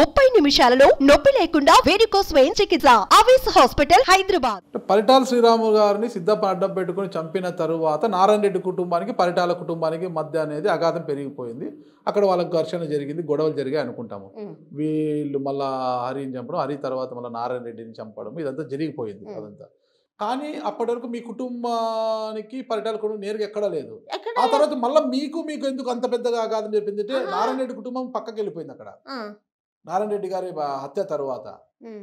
ముప్పై నిమిషాలలో నొప్పి లేకుండా వేడికో స్వయం చికిత్స ఆవేశ హాస్పిటల్ హైదరాబాద్ పరిటాల శ్రీరాము గారిని సిద్ధప్ప అడ్డం పెట్టుకుని చంపిన తరువాత నారాయణ రెడ్డి కుటుంబానికి పరిటాల కుటుంబానికి మధ్య అనేది అఘాతం పెరిగిపోయింది అక్కడ వాళ్ళకి ఘర్షణ జరిగింది గొడవలు జరిగాయి అనుకుంటాము వీళ్ళు మళ్ళా హరిని చంపడం హరి తర్వాత మళ్ళీ నారాయణ రెడ్డిని చంపడం ఇదంతా జరిగిపోయింది అదంతా కానీ అప్పటి వరకు మీ కుటుంబానికి పరిటాల కుటుంబం నేరుగా ఎక్కడా లేదు ఆ తర్వాత మళ్ళీ మీకు మీకు ఎందుకు అంత పెద్దగా అగాధం చెప్పింది అంటే నారాయణ రెడ్డి కుటుంబం పక్కకి వెళ్ళిపోయింది అక్కడ నారాయణ రెడ్డి గారి హత్య తర్వాత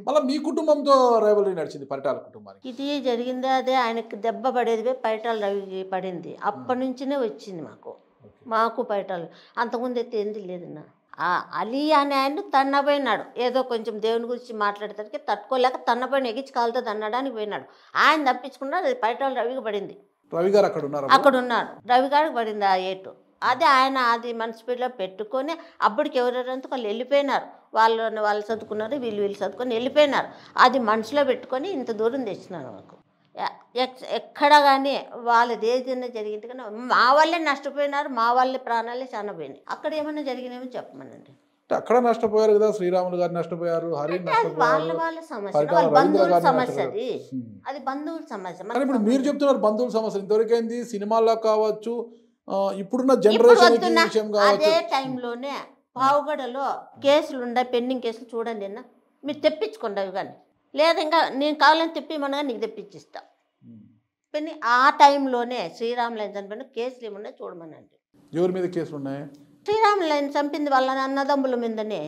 మళ్ళీ మీ కుటుంబంతో రైవలరీ నడిచింది పరిటాల కుటుంబానికి ఇది జరిగింది అదే ఆయనకి దెబ్బ పడేది పరిటాల రవి పడింది అప్పటి నుంచినే వచ్చింది మాకు మాకు పరిటాలు అంతకుముందు అయితే ఏంది లేదన్నా అలీ అనే ఆయన తన్నపోయినాడు ఏదో కొంచెం దేవుని గురించి మాట్లాడేసరికి తట్టుకోలేక తన్నపోయిన ఎగించి కాలుతో తన్నడానికి పోయినాడు ఆయన తప్పించుకున్నాడు అది పరిటాలు రవికి పడింది రవి గారు అక్కడ ఉన్నారు అక్కడ ఉన్నాడు రవి గారికి పడింది ఆ ఏటు అది ఆయన అది మనస్పీడ్లో పెట్టుకొని అప్పటికి ఎవరెవరంతా వాళ్ళు వెళ్ళిపోయినారు వాళ్ళు వాళ్ళు చదువుకున్నారు వీళ్ళు వీళ్ళు చదువుకొని వెళ్ళిపోయినారు అది మనసులో పెట్టుకొని ఇంత దూరం తెచ్చినారు మాకు ఎక్కడ కానీ వాళ్ళ ఏదైనా జరిగింది కానీ మా వాళ్ళే నష్టపోయినారు మా వాళ్ళే ప్రాణాలే చనిపోయినాయి అక్కడ ఏమైనా జరిగినాయో చెప్పమనండి అక్కడ నష్టపోయారు కదా శ్రీరాములు గారు నష్టపోయారు హరి వాళ్ళ వాళ్ళ సమస్య బంధువుల సమస్య అది బంధువుల సమస్య మీరు చెప్తున్నారు బంధువుల సమస్య ఇంతవరకు ఏంది సినిమాల్లో కావచ్చు ఇప్పుడున్న జనరేషన్ అదే టైంలోనే పావుగడలో కేసులు ఉన్నాయి పెండింగ్ కేసులు చూడండి నిన్న మీరు తెప్పించుకోండి కానీ లేదు ఇంకా నేను కావాలని తెప్పిమనగా నీకు తెప్పించిస్తా పెన్ని ఆ టైంలోనే శ్రీరామ్ లైన్ చనిపోయిన కేసులు ఏమన్నా చూడమనండి ఎవరి మీద కేసులు ఉన్నాయి శ్రీరామ్ లైన్ చంపింది వాళ్ళని అన్నదమ్ముల మీదనే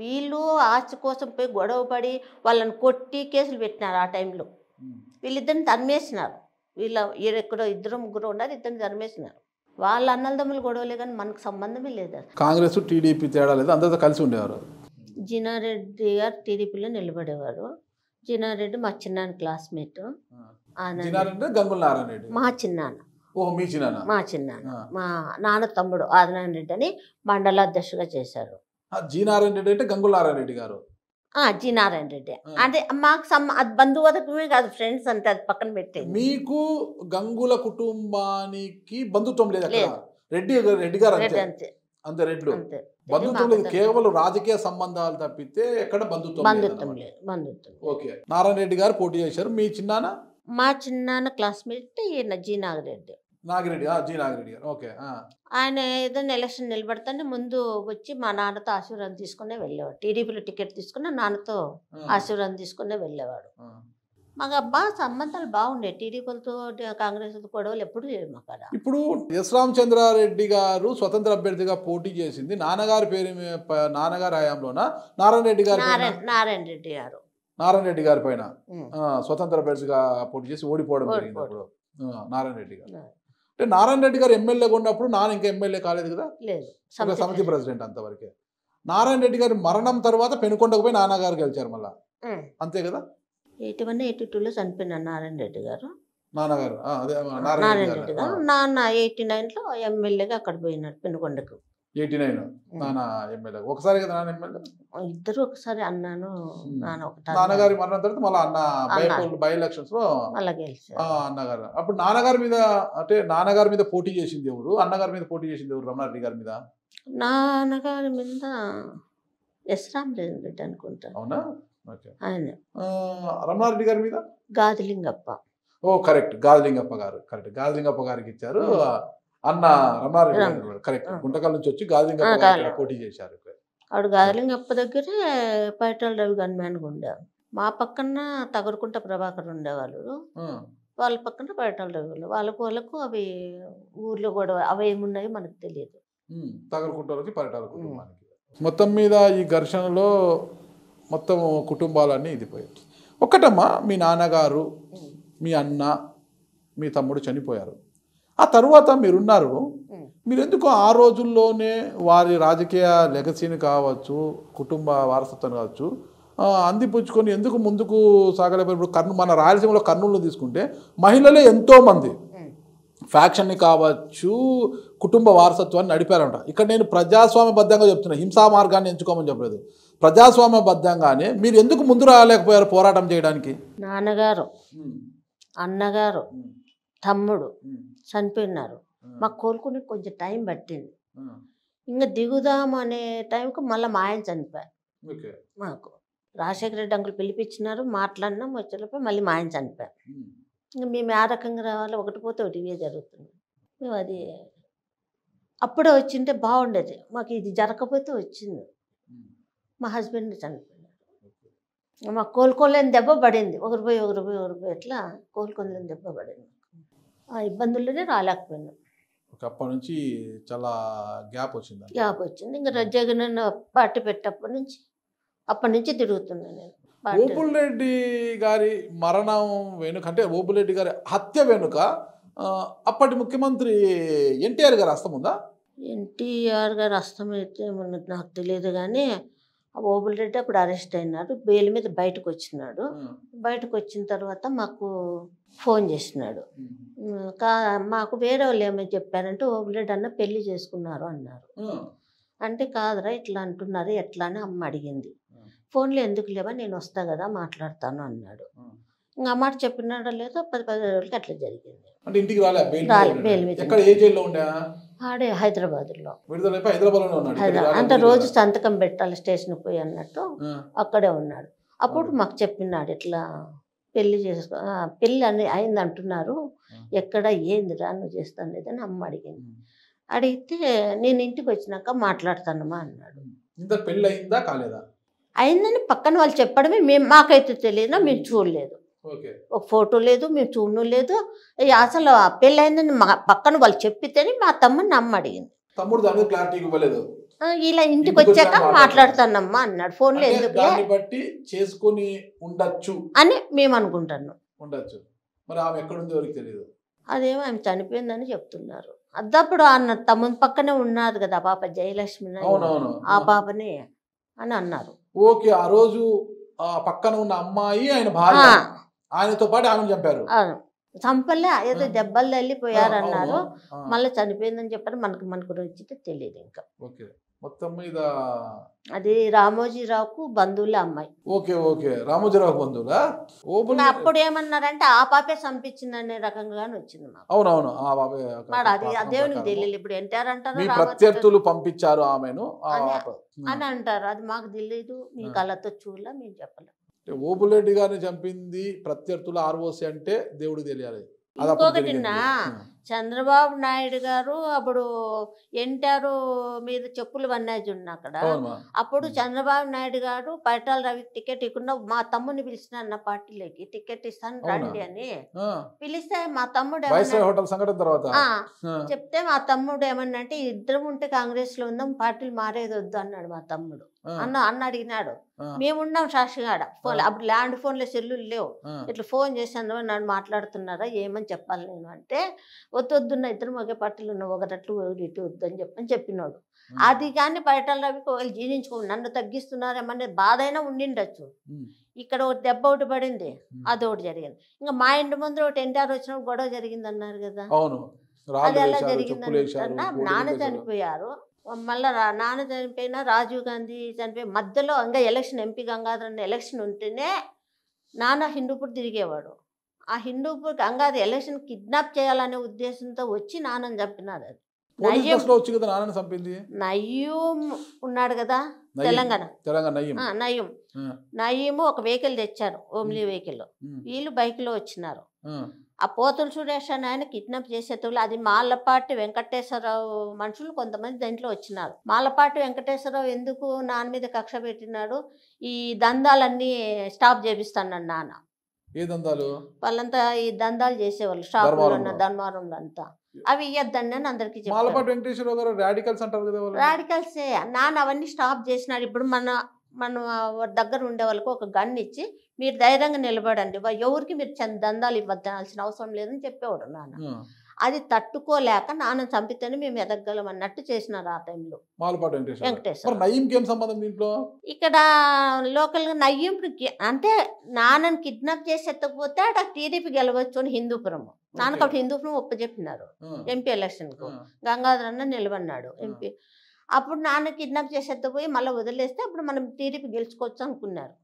వీళ్ళు ఆస్తి కోసం పోయి గొడవ పడి వాళ్ళని కొట్టి కేసులు పెట్టినారు ఆ టైంలో వీళ్ళిద్దరిని తన్మేసినారు వీళ్ళ ఎక్కడో ఇద్దరు ముగ్గురు ఉన్నారు ఇద్దరు ధర్మేసినారు వాళ్ళ అన్నదమ్ములు గొడవలే కానీ మనకు సంబంధమే లేదు కాంగ్రెస్ టీడీపీ తేడా లేదు అందరితో కలిసి ఉండేవారు జినారెడ్డి గారు టీడీపీలో నిలబడేవారు జినారెడ్డి మా చిన్నాన్న క్లాస్మేట్ మా చిన్నాన్న మా చిన్నాన్న మా నాన్న తమ్ముడు ఆదినారాయణ రెడ్డి అని మండలాధ్యక్షుగా చేశారు జీనారాయణ రెడ్డి అంటే నారాయణ రెడ్డి గారు జీనారాయణ రెడ్డి అంటే మాకు సమ్ అది కాదు ఫ్రెండ్స్ అంటే అది పక్కన పెట్టే మీకు గంగుల కుటుంబానికి బంధుత్వం లేదు రెడ్డి రెడ్డి గారు అంతే అంతే రెడ్లు బంధుత్వం లేదు కేవలం రాజకీయ సంబంధాలు తప్పితే ఎక్కడ బంధుత్వం బంధుత్వం లేదు బంధుత్వం ఓకే నారాయణ రెడ్డి గారు పోటీ చేశారు మీ చిన్నాన మా చిన్నాన క్లాస్మేట్ ఈయన జీ రెడ్డి ఆయన ఏదైనా ఎలక్షన్ నిలబడతానే ముందు వచ్చి మా నాన్నతో ఆశీర్వాదం తీసుకునే వెళ్ళేవాడు టీడీపీలో టికెట్ తీసుకున్న నాన్నతో ఆశీర్వాదం తీసుకునే వెళ్ళేవాడు మాకు అబ్బా సంబంధాలు బాగుండే టీడీపీలతో కాంగ్రెస్ గొడవలు ఎప్పుడు లేదు మాకు అక్కడ ఇప్పుడు ఎస్ రామచంద్రారెడ్డి గారు స్వతంత్ర అభ్యర్థిగా పోటీ చేసింది నాన్నగారి పేరు నాన్నగారి హయాంలో నారాయణ రెడ్డి గారు నారాయణ రెడ్డి గారు నారాయణ రెడ్డి గారి పైన స్వతంత్ర అభ్యర్థిగా పోటీ చేసి ఓడిపోవడం జరిగింది నారాయణ రెడ్డి గారు అంటే నారాయణ రెడ్డి గారు ఎమ్మెల్యేగా ఉన్నప్పుడు నాన్న ఇంకా ఎమ్మెల్యే కాలేదు కదా లేదు సమితి ప్రెసిడెంట్ అంతవరకే నారాయణ రెడ్డి గారి మరణం తర్వాత పెనుకొండకు పోయి నాన్నగారు గెలిచారు మళ్ళా అంతే కదా ఎయిటీ వన్ ఎయిటీ టూలో చనిపోయినారు నారాయణ రెడ్డి గారు నాన్నగారు నారాయణ రెడ్డి గారు నాన్న ఎయిటీ నైన్లో ఎమ్మెల్యేగా అక్కడ పోయినారు పెనుకొండకు ఎయిటీ నైన్ నాన్న ఎమ్మెల్యే ఒకసారి కదా నాన్న ఎమ్మెల్యే ఇద్దరు ఒకసారి అన్నాను నాన్నగారి మరణం తర్వాత మళ్ళీ అన్న బై ఎలక్షన్స్ లో అన్నగారు అప్పుడు నాన్నగారి మీద అంటే నాన్నగారి మీద పోటీ చేసింది ఎవరు అన్నగారి మీద పోటీ చేసింది ఎవరు రమణారెడ్డి గారి మీద నాన్నగారి మీద ఎస్ రామరేంద్ర రెడ్డి అనుకుంటా అవునా రమణారెడ్డి గారి మీద గాదిలింగప్ప ఓ కరెక్ట్ గాదిలింగప్ప గారు కరెక్ట్ గాదిలింగప్ప గారికి ఇచ్చారు అన్న రమారెడ్డి కరెక్ట్ గుంటకల్ నుంచి వచ్చి గాదిలింగ పోటీ చేశారు ఆవిడ గాదిలింగప్ప దగ్గర పైటల రవి గన్మ్యాన్గా ఉండేవారు మా పక్కన తగరుకుంట ప్రభాకర్ ఉండేవాళ్ళు వాళ్ళ పక్కన పైటల రవి వాళ్ళకు వాళ్ళకు అవి ఊర్లో కూడా అవి ఏమున్నాయో మనకు తెలియదు తగరుకుంటలోకి మొత్తం మీద ఈ ఘర్షణలో మొత్తం కుటుంబాలన్నీ ఇది పోయారు ఒక్కటమ్మా మీ నాన్నగారు మీ అన్న మీ తమ్ముడు చనిపోయారు ఆ తర్వాత మీరున్నారు మీరు ఎందుకు ఆ రోజుల్లోనే వారి రాజకీయ లెగసీని కావచ్చు కుటుంబ వారసత్వం కావచ్చు అందిపుచ్చుకొని ఎందుకు ముందుకు సాగలేకపోయి ఇప్పుడు కర్నూ మన రాయలసీమలో కర్నూలు తీసుకుంటే మహిళలే ఎంతోమంది ఫ్యాక్షన్ని కావచ్చు కుటుంబ వారసత్వాన్ని నడిపారంట ఇక్కడ నేను ప్రజాస్వామ్యబద్ధంగా చెప్తున్నా హింసా మార్గాన్ని ఎంచుకోమని చెప్పలేదు ప్రజాస్వామ్యబద్ధంగానే మీరు ఎందుకు ముందు రాలేకపోయారు పోరాటం చేయడానికి నాన్నగారు అన్నగారు తమ్ముడు చనిపోయినారు మాకు కోలుకునే కొంచెం టైం పట్టింది ఇంకా దిగుదాము అనే టైంకి మళ్ళీ మా ఆయన చనిపోయారు మాకు రాజశేఖర రెడ్డి అంకులు పిలిపించినారు మాట్లాడినాం వచ్చేలోపే మళ్ళీ మా ఆయన చనిపోయారు ఇంకా మేము ఆ రకంగా రావాలి ఒకటి పోతే ఒకటి ఇవే జరుగుతుంది మేము అది అప్పుడే వచ్చింటే బాగుండేది మాకు ఇది జరగకపోతే వచ్చింది మా హస్బెండ్ చనిపోయినారు మాకు కోలుకోలేని దెబ్బ పడింది ఒకరు పోయి ఒకరు పోయి ఒకరు పోయి ఎట్లా కోలుకోలేని దెబ్బ పడింది ఆ ఇబ్బందుల్లోనే రాలేకపోయినా అప్పటి నుంచి చాలా గ్యాప్ వచ్చింది గ్యాప్ వచ్చింది ఇంకా జగన్ పార్టీ పెట్టప్పటి నుంచి అప్పటి నుంచి తిరుగుతున్నా నేను ఓపులరెడ్డి గారి మరణం వెనుక అంటే ఓపులరెడ్డి గారి హత్య వెనుక అప్పటి ముఖ్యమంత్రి ఎన్టీఆర్ గారు హస్తం ఉందా ఎన్టీఆర్ గారు హస్తం అయితే నాకు తెలియదు కానీ ఓబుల్ రెడ్డి అప్పుడు అరెస్ట్ అయినాడు బెయిల్ మీద బయటకు వచ్చినాడు బయటకు వచ్చిన తర్వాత మాకు ఫోన్ చేసినాడు కా మాకు వేరే వాళ్ళు ఏమని చెప్పారంటే ఓబుల్ రెడ్డి అన్న పెళ్లి చేసుకున్నారు అన్నారు అంటే కాదురా ఇట్లా అంటున్నారు ఎట్లా అని అమ్మ అడిగింది ఫోన్లో ఎందుకు లేవా నేను వస్తా కదా మాట్లాడతాను అన్నాడు ఇంకా అమ్మ చెప్పినాడో లేదో పది పది రోజులకి అట్లా జరిగింది అంటే ఇంటికి రాలే బెయిల్ మీద ఎక్కడ ఏ జైల్లో ఉండే ఆడే హైదరాబాద్లో అంత రోజు సంతకం పెట్టాలి స్టేషన్ పోయి అన్నట్టు అక్కడే ఉన్నాడు అప్పుడు మాకు చెప్పినాడు ఇట్లా పెళ్లి చేసుకో పెళ్ళి అని అయింది అంటున్నారు ఎక్కడ రా నువ్వు చేస్తాను లేదని అమ్మ అడిగింది అడిగితే నేను ఇంటికి వచ్చినాక మాట్లాడతానమ్మా అన్నాడు పెళ్ళి అయిందా కాలేదా అయిందని పక్కన వాళ్ళు చెప్పడమే మేము మాకైతే తెలియదా మేము చూడలేదు ఒక ఫోటో లేదు మేము చూడడం లేదు అసలు ఆ పెళ్ళైందని మా పక్కన వాళ్ళు చెప్పితేనే మా తమ్ముడిని అమ్మ అడిగింది తమ్ముడు ఇలా ఇంటికి వచ్చాక మాట్లాడుతానమ్మా అన్నాడు ఫోన్ ఎందుకు ఉండొచ్చు అని మేము అనుకుంటాను ఉండొచ్చు అదేమో ఆమె చనిపోయిందని చెప్తున్నారు అద్దప్పుడు అన్న తమ్ముని పక్కనే ఉన్నారు కదా పాప జయలక్ష్మి ఆ పాపనే అని అన్నారు ఓకే ఆ రోజు పక్కన ఉన్న అమ్మాయి ఆయన భార్య ఆయనతో పాటు ఆమె చంపారు చంపలే ఏదో దెబ్బలు వెళ్ళిపోయారు అన్నారు మళ్ళీ చనిపోయిందని చెప్పారు మనకు మనకు గురించి తెలియదు ఇంకా మొత్తం మీద అది రామోజీరావుకు బంధువుల అమ్మాయి ఓకే ఓకే రామోజీరావు బంధువు అప్పుడు ఏమన్నారంటే ఆ పాపే చంపించింది అనే రకంగా వచ్చింది అవునవును ఆ పాపే అది తెలియదు ఇప్పుడు ఎన్టీఆర్ అంటారు ప్రత్యర్థులు పంపించారు ఆమెను అని అంటారు అది మాకు తెలియదు మీకు అలాతో చూడలే మేము చెప్పలేము అంటే ఓపులేటి గారిని చంపింది ప్రత్యర్థులు ఆర్ఓసి అంటే దేవుడు తెలియాలి ఇంకొకటి చంద్రబాబు నాయుడు గారు అప్పుడు ఎన్టీఆర్ మీద చెప్పులు వన్నాయి ఉన్న అక్కడ అప్పుడు చంద్రబాబు నాయుడు గారు పైటాల రవి టికెట్ ఇవ్వకుండా మా తమ్ముని పిలిచిన అన్న పార్టీలోకి టికెట్ ఇస్తాను రండి అని పిలిస్తే మా తమ్ముడు చెప్తే మా తమ్ముడు ఏమన్నా అంటే ఇద్దరం ఉంటే కాంగ్రెస్ లో ఉందాం పార్టీలు మారేది వద్దు అన్నాడు మా తమ్ముడు అన్న అన్న అడిగినాడు మేమున్నాం సాక్షిగాడ ఫోన్ అప్పుడు ల్యాండ్ ఫోన్లో సెల్లులు లేవు ఇట్లా ఫోన్ చేశాను నన్ను మాట్లాడుతున్నారా ఏమని చెప్పాలి నేను అంటే వద్దొద్దున్న ఇద్దరు మొగే పట్టలు ఉన్న ఒకటట్లు ఇటు వద్దు అని చెప్పని చెప్పినాడు అది కానీ బయట ఒకళ్ళు జీర్ణించుకో నన్ను తగ్గిస్తున్నారేమనే బాధ అయినా ఉండిండొచ్చు ఇక్కడ ఒక దెబ్బ ఒకటి పడింది అది ఒకటి జరిగింది ఇంకా మా ఇంటి ముందు ఒకటి ఎన్టీఆర్ వచ్చినప్పుడు గొడవ జరిగింది అన్నారు కదా అది ఎలా జరిగింది నాన్న చనిపోయారు మళ్ళీ నాన్న చనిపోయిన రాజీవ్ గాంధీ చనిపోయి మధ్యలో ఇంకా ఎలక్షన్ ఎంపీ గంగాధరన్ ఎలక్షన్ ఉంటేనే నాన్న హిందూపూర్ తిరిగేవాడు ఆ హిందూపూర్ గంగాధర్ ఎలక్షన్ కిడ్నాప్ చేయాలనే ఉద్దేశంతో వచ్చి నాన్న చంపినారు అది నయ్యూం ఉన్నాడు కదా తెలంగాణ నయ్యం నయ్యము ఒక వెహికల్ తెచ్చారు ఓమ్లీ వెహికల్ వీళ్ళు బైక్లో వచ్చినారు ఆ పోతులు సురేష్ అని ఆయన కిడ్నాప్ చేసేటోళ్ళు అది మాలపాటి వెంకటేశ్వరరావు మనుషులు కొంతమంది దాంట్లో వచ్చినారు మాలపాటి వెంకటేశ్వరరావు ఎందుకు నాన్న మీద కక్ష పెట్టినాడు ఈ దందాలన్నీ స్టాప్ చేపిస్తాను నాన్న ఏ దందాలు వాళ్ళంతా ఈ దందాలు చేసేవాళ్ళు షాపులు ఉన్న ధర్మారంలో అంతా అవి ఇవ్వద్దండి అని అందరికి చెప్పారు రాడికల్స్ అంటారు రాడికల్సే నాన్న అవన్నీ స్టాప్ చేసినాడు ఇప్పుడు మన మనం దగ్గర ఉండే వాళ్ళకి ఒక గన్ ఇచ్చి మీరు ధైర్యంగా నిలబడండి ఎవరికి మీరు దందాలు ఇవ్వాల్సిన అవసరం లేదని చెప్పేవాడు నాన్న అది తట్టుకోలేక నాన్న చంపితేనే మేము ఎదగలం అన్నట్టు చేసినారు ఆ టైంలో వెంకటేశ్వర ఇక్కడ గా నయ్యింపుడు అంటే నాన్నని కిడ్నాప్ చేసి ఎత్తకపోతే అక్కడ టీడీపీ గెలవచ్చు అని హిందూపురం నాన్నకు అప్పుడు హిందూపురం ఒప్పచెప్పినారు ఎంపీ కు గంగాధర్ అన్న నిలబడినాడు ఎంపీ అప్పుడు నాన్న కిడ్నాప్ చేసేస్తే పోయి మళ్ళీ వదిలేస్తే అప్పుడు మనం టీడీపీ గెలుచుకోవచ్చు అనుకున్నారు